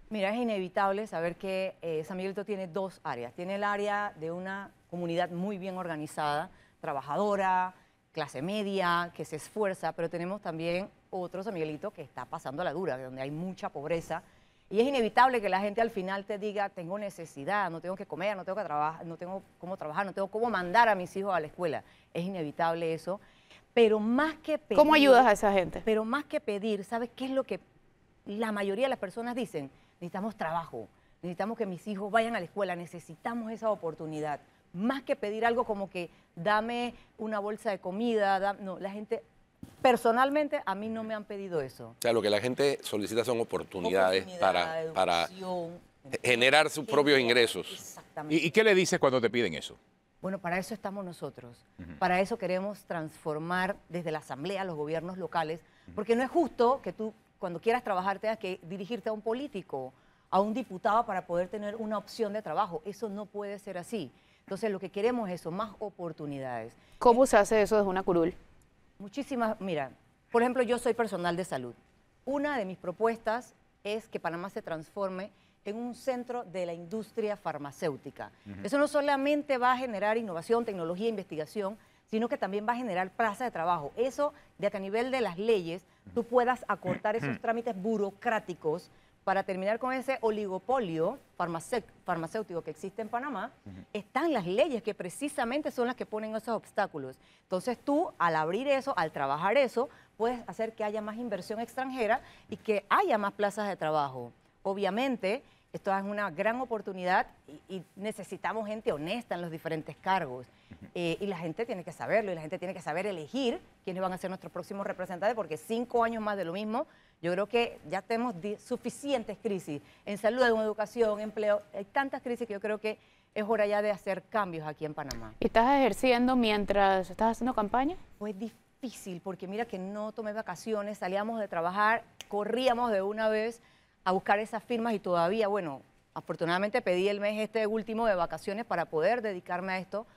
Mira, es inevitable saber que eh, San Miguelito tiene dos áreas. Tiene el área de una comunidad muy bien organizada, trabajadora, clase media, que se esfuerza, pero tenemos también otro San Miguelito que está pasando a la dura, donde hay mucha pobreza. Y es inevitable que la gente al final te diga, tengo necesidad, no tengo que comer, no tengo, que trabajar, no tengo cómo trabajar, no tengo cómo mandar a mis hijos a la escuela. Es inevitable eso. Pero más que pedir... ¿Cómo ayudas a esa gente? Pero más que pedir, ¿sabes qué es lo que la mayoría de las personas dicen? Necesitamos trabajo, necesitamos que mis hijos vayan a la escuela, necesitamos esa oportunidad. Más que pedir algo como que dame una bolsa de comida, no, la gente Personalmente, a mí no me han pedido eso. O sea, lo que la gente solicita son oportunidades para, para generar sus propios ingresos. ¿Y, qué le dices cuando te piden eso? Bueno, para eso estamos nosotros. Para eso queremos transformar desde la Asamblea los gobiernos locales, porque no es justo que tú, cuando quieras trabajar, tengas que dirigirte a un político, a un diputado para poder tener una opción de trabajo. Eso no puede ser así. Entonces, lo que queremos es eso, más oportunidades. ¿Cómo se hace eso desde una curul? Muchísimas, mira, por ejemplo, yo soy personal de salud. Una de mis propuestas es que Panamá se transforme en un centro de la industria farmacéutica. Eso no solamente va a generar innovación, tecnología, investigación, sino que también va a generar plazas de trabajo. Eso de que a nivel de las leyes tú puedas acortar esos trámites burocráticos para terminar con ese oligopolio farmacéutico que existe en Panamá, están las leyes que precisamente son las que ponen esos obstáculos. Entonces tú, al abrir eso, al trabajar eso, puedes hacer que haya más inversión extranjera y que haya más plazas de trabajo. Obviamente, esto es una gran oportunidad y, necesitamos gente honesta en los diferentes cargos. Eh, y la gente tiene que saberlo y la gente tiene que saber elegir quiénes van a ser nuestros próximos representantes, porque cinco años más de lo mismo, yo creo que ya tenemos suficientes crisis en salud, en educación, empleo, hay tantas crisis que yo creo que es hora ya de hacer cambios aquí en Panamá. estás ejerciendo mientras estás haciendo campaña? Pues difícil, porque mira que no tomé vacaciones, salíamos de trabajar, corríamos de una vez a buscar esas firmas y todavía, bueno, afortunadamente pedí el mes este último de vacaciones para poder dedicarme a esto,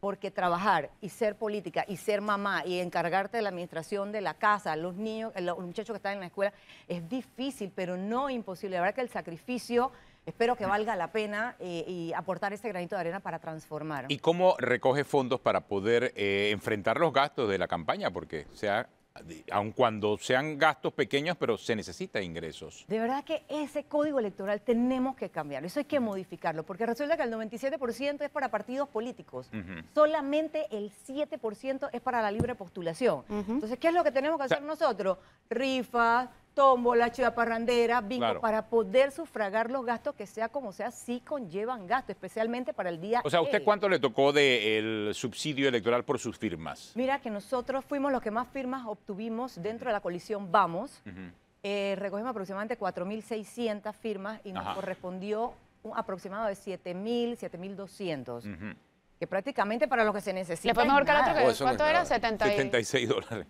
porque trabajar y ser política y ser mamá y encargarte de la administración de la casa, los niños, eh, los muchachos que están en la escuela, es difícil, pero no imposible. La verdad que el sacrificio... Espero que valga la pena eh, y aportar ese granito de arena para transformar. ¿Y cómo recoge fondos para poder eh, enfrentar los gastos de la campaña? Porque se ha aun cuando sean gastos pequeños, pero se necesita ingresos. De verdad que ese código electoral tenemos que cambiarlo, eso hay que modificarlo, porque resulta que el 97% es para partidos políticos, solamente el 7% es para la libre postulación. Entonces, ¿qué es lo que tenemos que hacer nosotros? Rifas, la chiva parrandera, bingo, para poder sufragar los gastos que sea como sea, sí conllevan gastos, especialmente para el día. O sea, ¿a usted cuánto le tocó del subsidio electoral por sus firmas? Mira que nosotros fuimos los que más firmas obtuvimos dentro de la coalición Vamos. eh, recogimos aproximadamente 4.600 firmas y nos correspondió un aproximado de 7.000, 7.200. Que prácticamente para lo que se necesita. Le podemos ahorcar otro oh, ¿Cuánto era? 76 dólares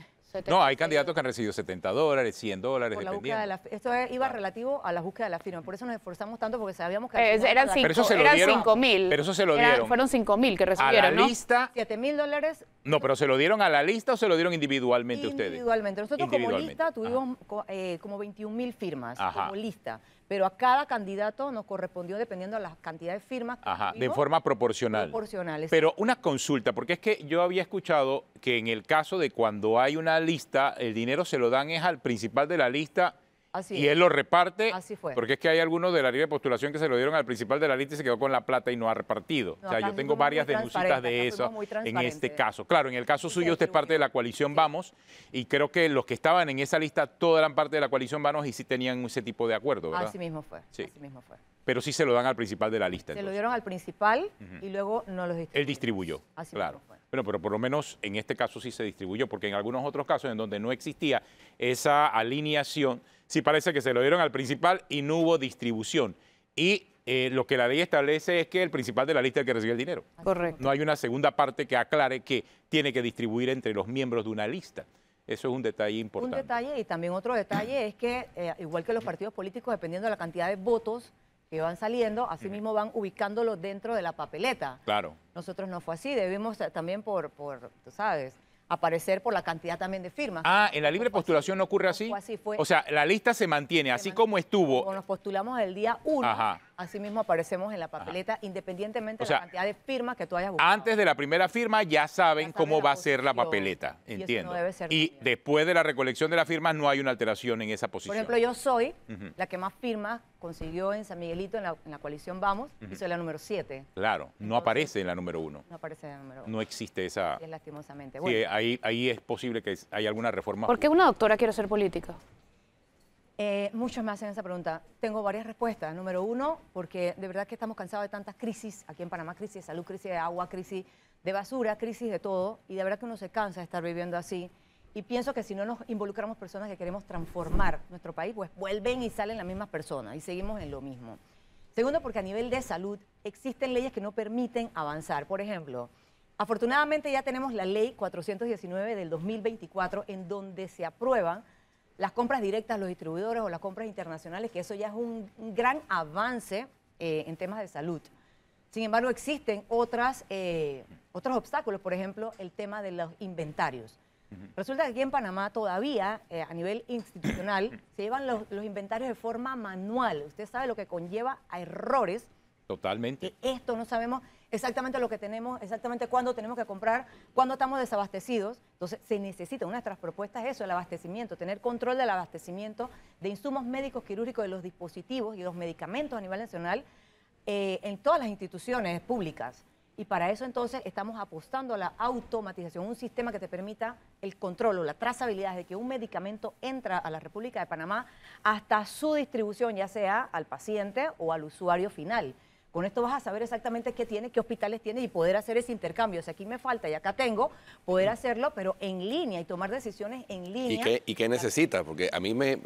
no, hay candidatos que han recibido 70 dólares, 100 dólares, dependiendo. esto iba relativo a la búsqueda de la firma, por eso nos esforzamos tanto porque sabíamos que... Eh, eran 5 mil. Pero eso se lo dieron. fueron 5 mil que recibieron, A la lista... 7 mil dólares. No, pero ¿se lo dieron a la lista o se lo dieron individualmente, ustedes? Individualmente. Nosotros como lista tuvimos eh, como 21 mil firmas, como lista pero a cada candidato nos correspondió dependiendo de la cantidad de firmas. Ajá, de forma proporcional. Proporcional. Pero una consulta, porque es que yo había escuchado que en el caso de cuando hay una lista, el dinero se lo dan es al principal de la lista y él lo reparte. Así fue. Porque es que hay algunos de la libre postulación que se lo dieron al principal de la lista y se quedó con la plata y no ha repartido. o sea, yo tengo varias denuncias de eso en este caso. Claro, en el caso suyo usted es parte de la coalición Vamos y creo que los que estaban en esa lista toda eran parte de la coalición Vamos y sí tenían ese tipo de acuerdo, ¿verdad? Así mismo fue. Así mismo fue. Pero sí se lo dan al principal de la lista. Se lo dieron al principal y luego no los distribuyó. Él distribuyó. claro. Bueno, pero por lo menos en este caso sí se distribuyó, porque en algunos otros casos en donde no existía esa alineación, sí parece que se lo dieron al principal y no hubo distribución. Y eh, lo que la ley establece es que el principal de la lista es el que recibe el dinero. Correcto. No hay una segunda parte que aclare que tiene que distribuir entre los miembros de una lista. Eso es un detalle importante. Un detalle y también otro detalle es que, eh, igual que los partidos políticos, dependiendo de la cantidad de votos que van saliendo, mismo van ubicándolo dentro de la papeleta. Claro. Nosotros no fue así, debimos también por, por tú sabes, aparecer por la cantidad también de firmas. Ah, en la libre postulación no ocurre así. así fue. O sea, la lista se mantiene, así como estuvo. Cuando nos postulamos el día 1, Asimismo aparecemos en la papeleta, independientemente de la cantidad de firmas que tú hayas buscado. Antes de la primera firma ya saben, cómo va a ser la papeleta, entiendo. Y, después de la recolección de las firmas no hay una alteración en esa posición. Por ejemplo, yo soy la que más firmas consiguió en San Miguelito, en la, coalición Vamos, y soy la número 7. Claro, no aparece en la número 1. No aparece en la número 1. No existe esa... Es lastimosamente. ahí, ahí es posible que hay alguna reforma. ¿Por qué una doctora quiere ser política? Eh, muchos me hacen esa pregunta. Tengo varias respuestas. Número uno, porque de verdad que estamos cansados de tantas crisis. Aquí en Panamá, crisis de salud, crisis de agua, crisis de basura, crisis de todo. Y de verdad que uno se cansa de estar viviendo así. Y pienso que si no nos involucramos personas que queremos transformar nuestro país, pues vuelven y salen las mismas personas y seguimos en lo mismo. Segundo, porque a nivel de salud existen leyes que no permiten avanzar. Por ejemplo, afortunadamente ya tenemos la ley 419 del 2024 en donde se aprueban las compras directas los distribuidores o las compras internacionales, que eso ya es un, gran avance eh, en temas de salud. Sin embargo, existen otras, eh, otros obstáculos, por ejemplo, el tema de los inventarios. Resulta que aquí en Panamá todavía, eh, a nivel institucional, se llevan los, inventarios de forma manual. Usted sabe lo que conlleva a errores. Totalmente. esto no sabemos exactamente lo que tenemos, exactamente cuándo tenemos que comprar, cuándo estamos desabastecidos. Entonces, se necesita, una de nuestras propuestas es eso, el abastecimiento, tener control del abastecimiento de insumos médicos, quirúrgicos, de los dispositivos y los medicamentos a nivel nacional eh, en todas las instituciones públicas. Y para eso entonces estamos apostando a la automatización, un sistema que te permita el control o la trazabilidad de que un medicamento entra a la República de Panamá hasta su distribución, ya sea al paciente o al usuario final. Con esto vas a saber exactamente qué tiene, qué hospitales tiene y poder hacer ese intercambio. O sea, aquí me falta y acá tengo, poder hacerlo, pero en línea y tomar decisiones en línea. ¿Y qué, necesita? Porque a mí me, eh,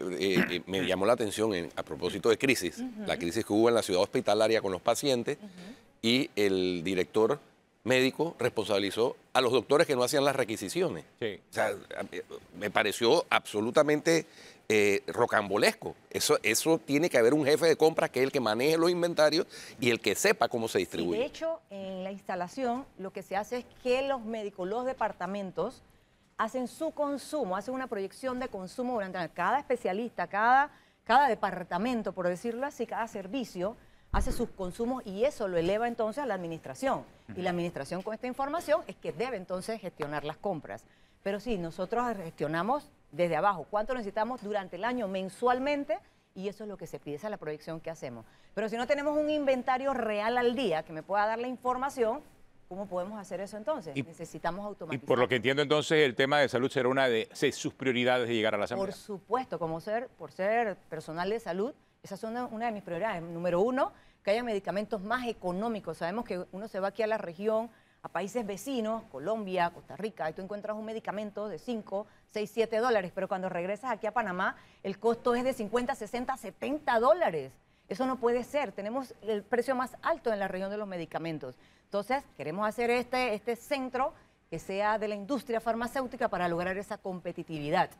eh, llamó la atención a propósito de crisis, la crisis que hubo en la ciudad hospitalaria con los pacientes y el director médico responsabilizó a los doctores que no hacían las requisiciones. O sea, me pareció absolutamente eh, rocambolesco. Eso, eso tiene que haber un jefe de compra que es el que maneje los inventarios y el que sepa cómo se distribuye. de hecho, en la instalación lo que se hace es que los médicos, los departamentos, hacen su consumo, hacen una proyección de consumo durante cada especialista, cada, cada departamento, por decirlo así, cada servicio hace sus consumos y eso lo eleva entonces a la administración. Y la administración con esta información es que debe entonces gestionar las compras. Pero sí, nosotros gestionamos desde abajo, cuánto necesitamos durante el año mensualmente y eso es lo que se pide, esa es la proyección que hacemos. Pero si no tenemos un inventario real al día que me pueda dar la información, ¿cómo podemos hacer eso entonces? Necesitamos automatizar. Y por lo que entiendo entonces, el tema de salud será una de sus prioridades de llegar a la salud. Por supuesto, como ser, por ser personal de salud, esa es una de mis prioridades. Número uno, que haya medicamentos más económicos. Sabemos que uno se va aquí a la región, a países vecinos, Colombia, Costa Rica, y tú encuentras un medicamento de 5, 6, 7 dólares, pero cuando regresas aquí a Panamá, el costo es de 50, 60, 70 dólares. Eso no puede ser. Tenemos el precio más alto en la región de los medicamentos. Entonces, queremos hacer este, este centro que sea de la industria farmacéutica para lograr esa competitividad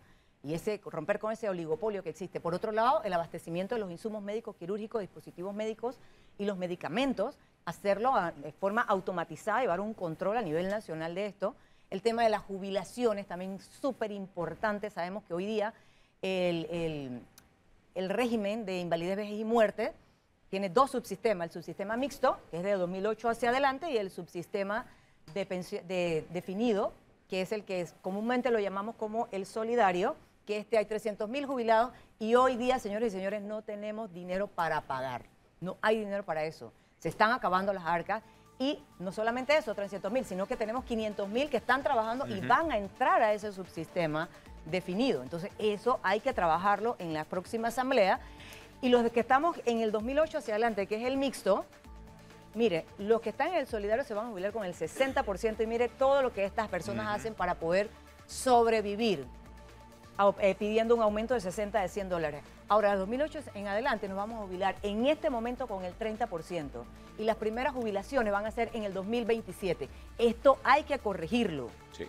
y ese romper con ese oligopolio que existe. Por otro lado, el abastecimiento de los insumos médicos quirúrgicos, dispositivos médicos y los medicamentos, hacerlo de forma automatizada, llevar un control a nivel nacional de esto el tema de las jubilaciones, también súper importante. Sabemos que hoy día el, régimen de invalidez, vejez y muerte tiene dos subsistemas. El subsistema mixto, que es de 2008 hacia adelante, y el subsistema de definido, que es el que comúnmente lo llamamos como el solidario, que este hay 300.000 mil jubilados y hoy día, señores y señores, no tenemos dinero para pagar. No hay dinero para eso. Se están acabando las arcas y no solamente eso, 300 mil, sino que tenemos 500 mil que están trabajando y van a entrar a ese subsistema definido. Entonces, eso hay que trabajarlo en la próxima asamblea. Y los que estamos en el 2008 hacia adelante, que es el mixto, mire, los que están en el solidario se van a jubilar con el 60% y mire todo lo que estas personas hacen para poder sobrevivir, eh, pidiendo un aumento de 60 de 100 dólares. Ahora, 2008 en adelante nos vamos a jubilar en este momento con el 30% y las primeras jubilaciones van a ser en el 2027. Esto hay que corregirlo.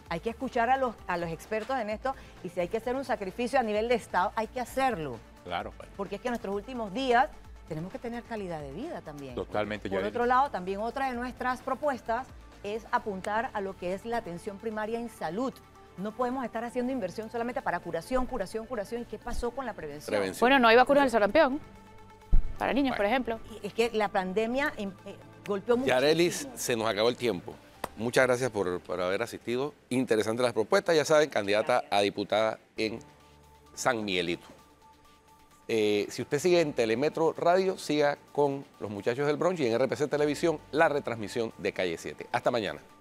Hay que escuchar a los, a los expertos en esto y si hay que hacer un sacrificio a nivel de Estado, hay que hacerlo. Claro. Porque es que en nuestros últimos días tenemos que tener calidad de vida también. Totalmente. Por otro lado, también otra de nuestras propuestas es apuntar a lo que es la atención primaria en salud. No podemos estar haciendo inversión solamente para curación, curación, curación. ¿Y qué pasó con la prevención? Bueno, no hay vacunas del sarampión para niños, por ejemplo. es que la pandemia em, eh, golpeó mucho. Yarelis, se nos acabó el tiempo. Muchas gracias por, haber asistido. Interesante las propuestas. Ya saben, candidata a diputada en San Miguelito. Eh, si usted sigue en Telemetro Radio, siga con los muchachos del Bronx y en RPC Televisión la retransmisión de Calle 7. Hasta mañana.